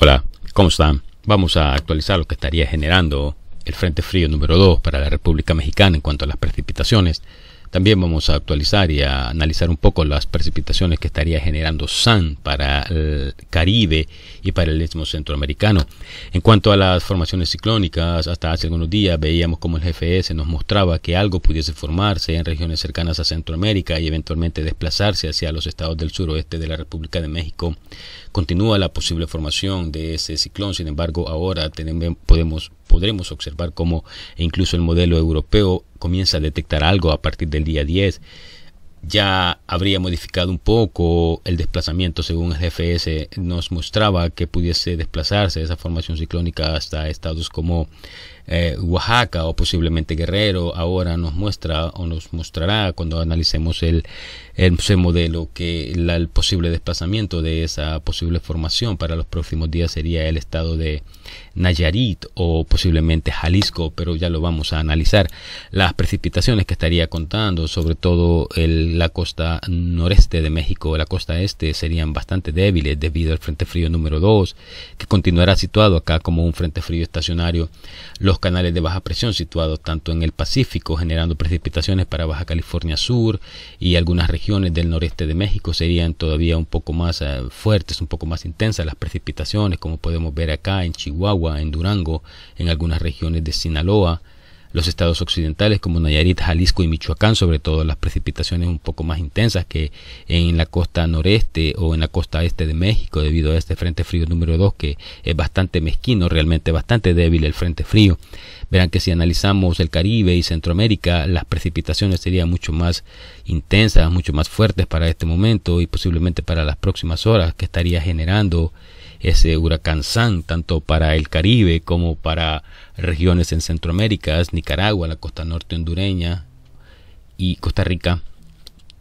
Hola, ¿cómo están? Vamos a actualizar lo que estaría generando el Frente Frío número 2 para la República Mexicana en cuanto a las precipitaciones también vamos a actualizar y a analizar un poco las precipitaciones que estaría generando San para el Caribe y para el Istmo Centroamericano. En cuanto a las formaciones ciclónicas, hasta hace algunos días veíamos como el GFS nos mostraba que algo pudiese formarse en regiones cercanas a Centroamérica y eventualmente desplazarse hacia los estados del suroeste de la República de México. Continúa la posible formación de ese ciclón, sin embargo, ahora podemos podremos observar cómo incluso el modelo europeo comienza a detectar algo a partir del día 10 ya habría modificado un poco el desplazamiento según el GFS nos mostraba que pudiese desplazarse esa formación ciclónica hasta estados como eh, Oaxaca o posiblemente Guerrero ahora nos muestra o nos mostrará cuando analicemos el, pues, modelo que el posible desplazamiento de esa posible formación para los próximos días sería el estado de Nayarit o posiblemente Jalisco pero ya lo vamos a analizar las precipitaciones que estaría contando sobre todo el la costa noreste de México, la costa este, serían bastante débiles debido al Frente Frío número 2, que continuará situado acá como un Frente Frío estacionario. Los canales de baja presión situados tanto en el Pacífico, generando precipitaciones para Baja California Sur y algunas regiones del noreste de México, serían todavía un poco más eh, fuertes, un poco más intensas las precipitaciones, como podemos ver acá en Chihuahua, en Durango, en algunas regiones de Sinaloa los estados occidentales como Nayarit, Jalisco y Michoacán, sobre todo las precipitaciones un poco más intensas que en la costa noreste o en la costa este de México debido a este frente frío número 2 que es bastante mezquino, realmente bastante débil el frente frío. Verán que si analizamos el Caribe y Centroamérica, las precipitaciones serían mucho más intensas, mucho más fuertes para este momento y posiblemente para las próximas horas que estaría generando ese huracán San, tanto para el Caribe como para regiones en Centroamérica, Nicaragua, la costa norte hondureña y Costa Rica.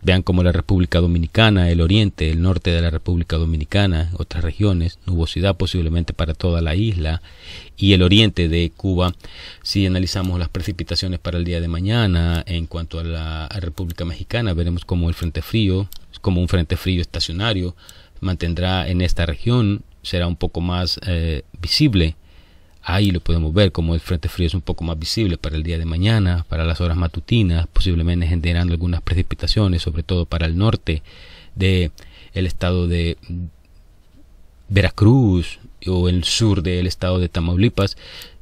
Vean como la República Dominicana, el oriente, el norte de la República Dominicana, otras regiones, nubosidad posiblemente para toda la isla y el oriente de Cuba. Si analizamos las precipitaciones para el día de mañana en cuanto a la República Mexicana, veremos como el Frente Frío, como un Frente Frío estacionario, mantendrá en esta región será un poco más eh, visible. Ahí lo podemos ver como el frente frío es un poco más visible para el día de mañana, para las horas matutinas, posiblemente generando algunas precipitaciones, sobre todo para el norte del el estado de Veracruz o el sur del estado de Tamaulipas.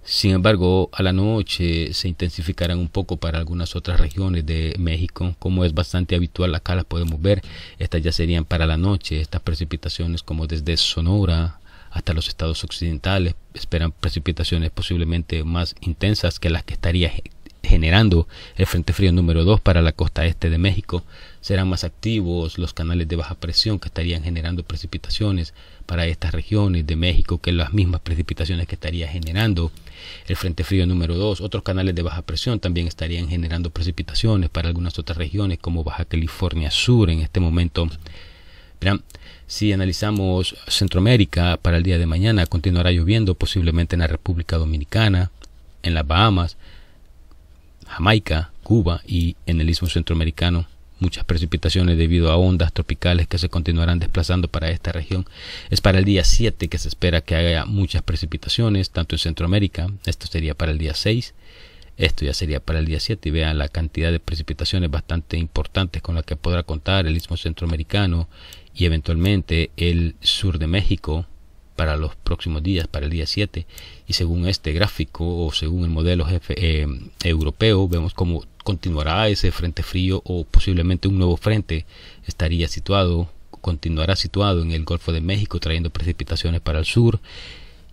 Sin embargo, a la noche se intensificarán un poco para algunas otras regiones de México, como es bastante habitual, acá las podemos ver. Estas ya serían para la noche, estas precipitaciones como desde Sonora hasta los estados occidentales esperan precipitaciones posiblemente más intensas que las que estaría generando el Frente Frío número 2 para la costa este de México. Serán más activos los canales de baja presión que estarían generando precipitaciones para estas regiones de México que las mismas precipitaciones que estaría generando el Frente Frío número 2. Otros canales de baja presión también estarían generando precipitaciones para algunas otras regiones como Baja California Sur en este momento. si analizamos Centroamérica para el día de mañana, continuará lloviendo posiblemente en la República Dominicana, en las Bahamas, Jamaica, Cuba y en el istmo centroamericano muchas precipitaciones debido a ondas tropicales que se continuarán desplazando para esta región. Es para el día 7 que se espera que haya muchas precipitaciones, tanto en Centroamérica, esto sería para el día 6, esto ya sería para el día 7 y vean la cantidad de precipitaciones bastante importantes con la que podrá contar el istmo centroamericano y eventualmente el sur de México para los próximos días, para el día 7. Y según este gráfico o según el modelo e, eh, europeo, vemos como continuará ese frente frío o posiblemente un nuevo frente estaría situado, continuará situado en el Golfo de México trayendo precipitaciones para el sur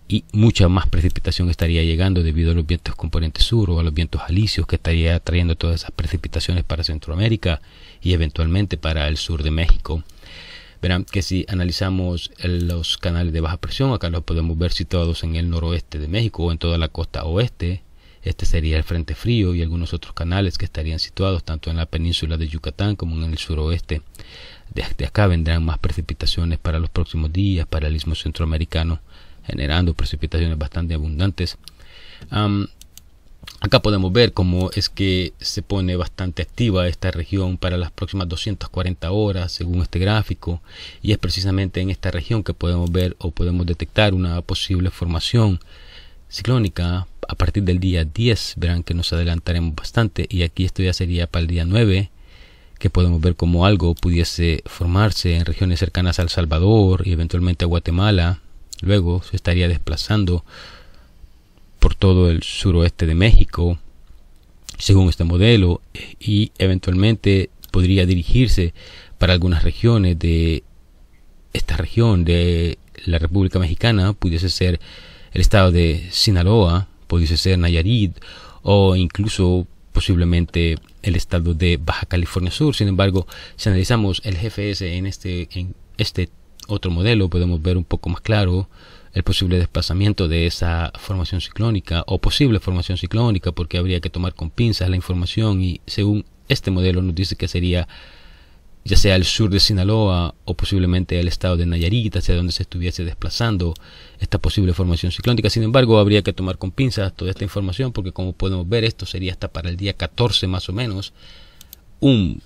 y mucha más precipitación estaría llegando debido a los vientos componentes sur o a los vientos alisios que estaría trayendo todas esas precipitaciones para Centroamérica y eventualmente para el sur de México. Verán que si analizamos los canales de baja presión, acá los podemos ver situados en el noroeste de México o en toda la costa oeste este sería el Frente Frío y algunos otros canales que estarían situados tanto en la península de Yucatán como en el suroeste. Desde acá vendrán más precipitaciones para los próximos días para el istmo centroamericano, generando precipitaciones bastante abundantes. Acá podemos ver cómo es que se pone bastante activa esta región para las próximas 240 horas, según este gráfico, y es precisamente en esta región que podemos ver o podemos detectar una posible formación ciclónica, a partir del día 10 verán que nos adelantaremos bastante y aquí esto ya sería para el día 9 que podemos ver como algo pudiese formarse en regiones cercanas al Salvador y eventualmente a Guatemala. Luego se estaría desplazando por todo el suroeste de México, según este modelo, y eventualmente podría dirigirse para algunas regiones de esta región de la República Mexicana, pudiese ser el estado de Sinaloa, pudiese ser Nayarit o incluso posiblemente el estado de Baja California Sur. Sin embargo, si analizamos el GFS en este, en este otro modelo, podemos ver un poco más claro el posible desplazamiento de esa formación ciclónica o posible formación ciclónica porque habría que tomar con pinzas la información y según este modelo nos dice que sería ya sea el sur de Sinaloa o posiblemente el estado de Nayarit, hacia donde se estuviese desplazando esta posible formación ciclónica. Sin embargo, habría que tomar con pinzas toda esta información porque como podemos ver, esto sería hasta para el día 14 más o menos un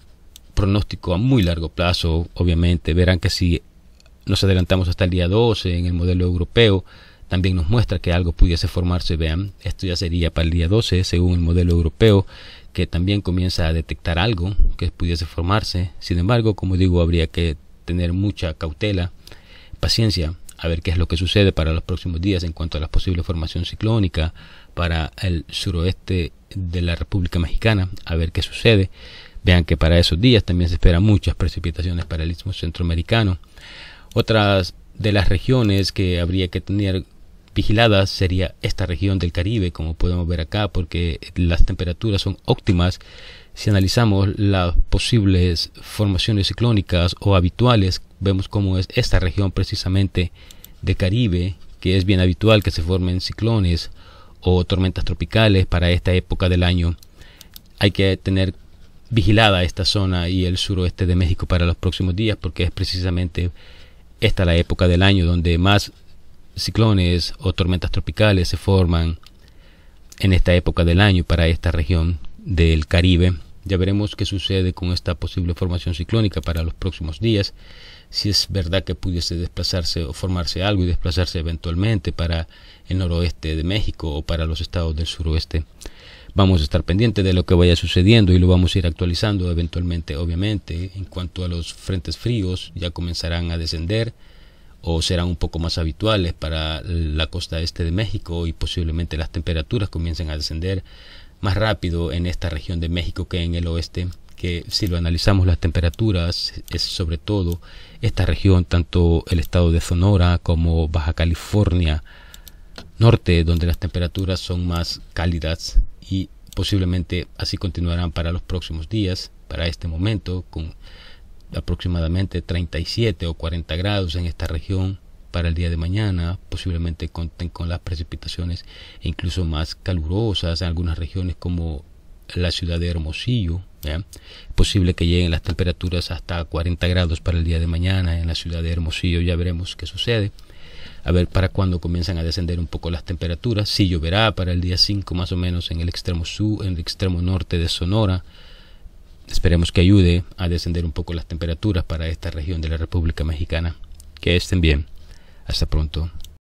pronóstico a muy largo plazo. Obviamente, verán que si nos adelantamos hasta el día 12 en el modelo europeo, también nos muestra que algo pudiese formarse. Vean, esto ya sería para el día 12 según el modelo europeo que también comienza a detectar algo que pudiese formarse. Sin embargo, como digo, habría que tener mucha cautela, paciencia, a ver qué es lo que sucede para los próximos días en cuanto a la posible formación ciclónica para el suroeste de la República Mexicana, a ver qué sucede. Vean que para esos días también se esperan muchas precipitaciones para el istmo centroamericano. Otras de las regiones que habría que tener vigilada sería esta región del Caribe, como podemos ver acá, porque las temperaturas son óptimas si analizamos las posibles formaciones ciclónicas o habituales, vemos cómo es esta región precisamente de Caribe, que es bien habitual que se formen ciclones o tormentas tropicales para esta época del año. Hay que tener vigilada esta zona y el suroeste de México para los próximos días porque es precisamente esta la época del año donde más ciclones o tormentas tropicales se forman en esta época del año para esta región del Caribe. Ya veremos qué sucede con esta posible formación ciclónica para los próximos días. Si es verdad que pudiese desplazarse o formarse algo y desplazarse eventualmente para el noroeste de México o para los estados del suroeste. Vamos a estar pendientes de lo que vaya sucediendo y lo vamos a ir actualizando eventualmente, obviamente. En cuanto a los frentes fríos, ya comenzarán a descender o serán un poco más habituales para la costa este de México y posiblemente las temperaturas comiencen a descender más rápido en esta región de México que en el oeste que si lo analizamos las temperaturas es sobre todo esta región tanto el estado de Sonora como Baja California norte donde las temperaturas son más cálidas y posiblemente así continuarán para los próximos días para este momento con aproximadamente 37 o 40 grados en esta región para el día de mañana, posiblemente conten con las precipitaciones incluso más calurosas en algunas regiones como la ciudad de Hermosillo. posible que lleguen las temperaturas hasta 40 grados para el día de mañana en la ciudad de Hermosillo, ya veremos qué sucede. A ver para cuándo comienzan a descender un poco las temperaturas. si lloverá para el día 5 más o menos en el extremo sur, en el extremo norte de Sonora Esperemos que ayude a descender un poco las temperaturas para esta región de la República Mexicana. Que estén bien. Hasta pronto.